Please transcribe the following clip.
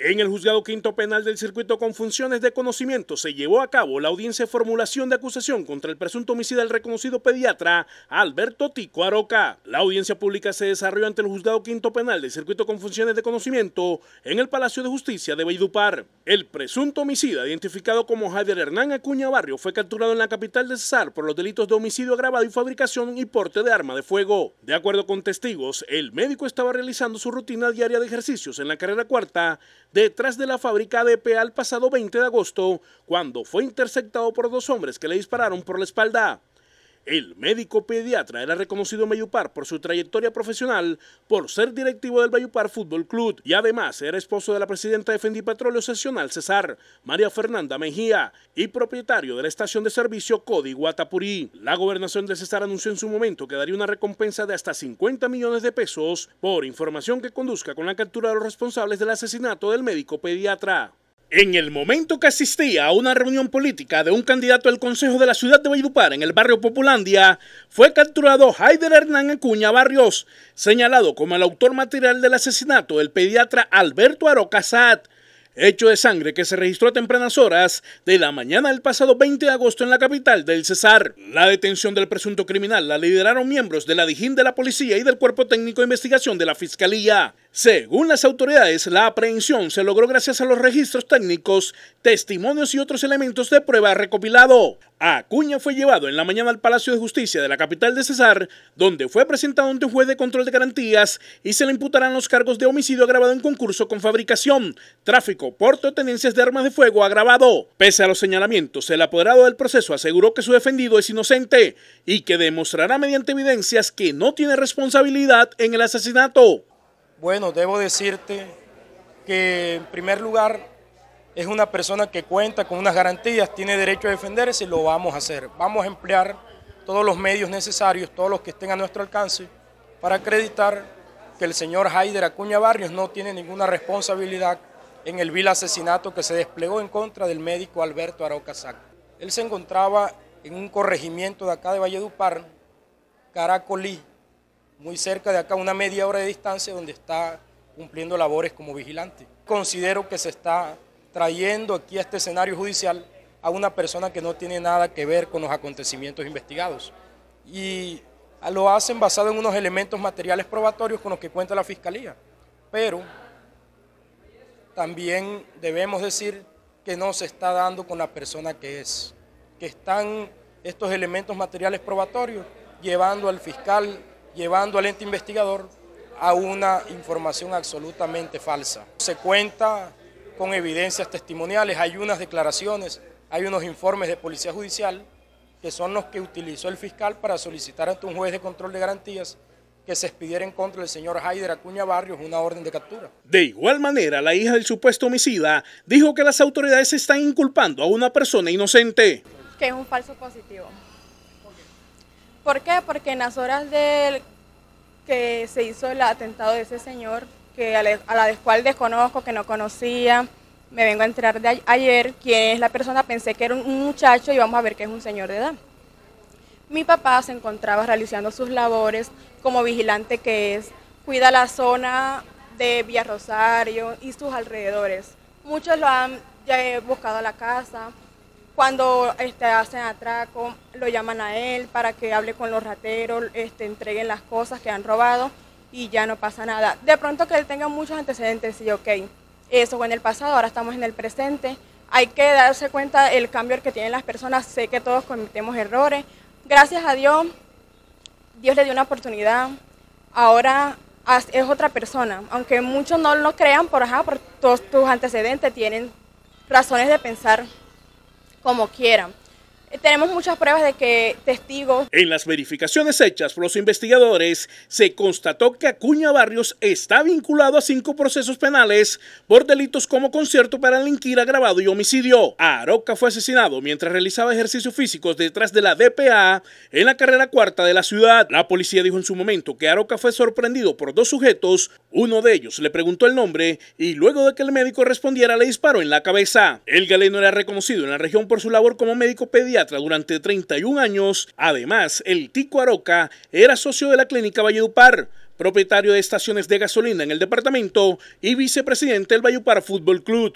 En el juzgado quinto penal del circuito con funciones de conocimiento se llevó a cabo la audiencia de formulación de acusación contra el presunto homicida del reconocido pediatra Alberto Tico Aroca. La audiencia pública se desarrolló ante el juzgado quinto penal del circuito con funciones de conocimiento en el Palacio de Justicia de Beidupar. El presunto homicida, identificado como Javier Hernán Acuña Barrio, fue capturado en la capital de Cesar por los delitos de homicidio agravado y fabricación y porte de arma de fuego. De acuerdo con testigos, el médico estaba realizando su rutina diaria de ejercicios en la carrera cuarta detrás de la fábrica de peal pasado 20 de agosto, cuando fue interceptado por dos hombres que le dispararon por la espalda. El médico pediatra era reconocido en Bayupar por su trayectoria profesional, por ser directivo del Bayupar Fútbol Club y además era esposo de la presidenta de petróleo Sesional, César María Fernanda Mejía, y propietario de la estación de servicio Código Guatapurí. La gobernación de Cesar anunció en su momento que daría una recompensa de hasta 50 millones de pesos por información que conduzca con la captura de los responsables del asesinato del médico pediatra. En el momento que asistía a una reunión política de un candidato al Consejo de la Ciudad de Valledupar en el barrio Populandia, fue capturado haider Hernán Acuña Barrios, señalado como el autor material del asesinato del pediatra Alberto Aroca hecho de sangre que se registró a tempranas horas de la mañana del pasado 20 de agosto en la capital del Cesar. La detención del presunto criminal la lideraron miembros de la Dijín de la Policía y del Cuerpo Técnico de Investigación de la Fiscalía. Según las autoridades, la aprehensión se logró gracias a los registros técnicos, testimonios y otros elementos de prueba recopilado. Acuña fue llevado en la mañana al Palacio de Justicia de la capital de Cesar, donde fue presentado ante un juez de control de garantías y se le imputarán los cargos de homicidio agravado en concurso con fabricación, tráfico, porte o tenencias de armas de fuego agravado. Pese a los señalamientos, el apoderado del proceso aseguró que su defendido es inocente y que demostrará mediante evidencias que no tiene responsabilidad en el asesinato. Bueno, debo decirte que en primer lugar es una persona que cuenta con unas garantías, tiene derecho a defenderse y lo vamos a hacer. Vamos a emplear todos los medios necesarios, todos los que estén a nuestro alcance, para acreditar que el señor Haider Acuña Barrios no tiene ninguna responsabilidad en el vil asesinato que se desplegó en contra del médico Alberto Arauca Él se encontraba en un corregimiento de acá de Valledupar, Caracolí, muy cerca de acá, una media hora de distancia, donde está cumpliendo labores como vigilante. Considero que se está trayendo aquí a este escenario judicial a una persona que no tiene nada que ver con los acontecimientos investigados. Y lo hacen basado en unos elementos materiales probatorios con los que cuenta la Fiscalía. Pero también debemos decir que no se está dando con la persona que es, que están estos elementos materiales probatorios llevando al fiscal llevando al ente investigador a una información absolutamente falsa. Se cuenta con evidencias testimoniales, hay unas declaraciones, hay unos informes de policía judicial que son los que utilizó el fiscal para solicitar ante un juez de control de garantías que se expidiera en contra del señor Haider Acuña Barrios una orden de captura. De igual manera, la hija del supuesto homicida dijo que las autoridades están inculpando a una persona inocente. Que es un falso positivo. ¿Por qué? Porque en las horas del que se hizo el atentado de ese señor, que a la, a cual desconozco, que no conocía, me vengo a enterar de ayer quién es la persona, pensé que era un muchacho y vamos a ver que es un señor de edad. Mi papá se encontraba realizando sus labores como vigilante que es, cuida la zona de Villa Rosario y sus alrededores. Muchos lo han ya buscado a la casa, cuando este, hacen atraco, lo llaman a él para que hable con los rateros, este, entreguen las cosas que han robado y ya no pasa nada. De pronto que él tenga muchos antecedentes y ok, eso fue en el pasado, ahora estamos en el presente. Hay que darse cuenta del cambio que tienen las personas. Sé que todos cometemos errores. Gracias a Dios, Dios le dio una oportunidad. Ahora es otra persona, aunque muchos no lo crean por, ajá, por todos tus antecedentes, tienen razones de pensar como quieran. Tenemos muchas pruebas de que testigos... En las verificaciones hechas por los investigadores, se constató que Acuña Barrios está vinculado a cinco procesos penales por delitos como concierto para delinquir agravado y homicidio. Aroca fue asesinado mientras realizaba ejercicios físicos detrás de la DPA en la carrera cuarta de la ciudad. La policía dijo en su momento que Aroca fue sorprendido por dos sujetos. Uno de ellos le preguntó el nombre y luego de que el médico respondiera le disparó en la cabeza. El galeno era reconocido en la región por su labor como médico pediatra durante 31 años. Además, el Tico Aroca era socio de la clínica Valledupar, propietario de estaciones de gasolina en el departamento y vicepresidente del Valledupar Fútbol Club.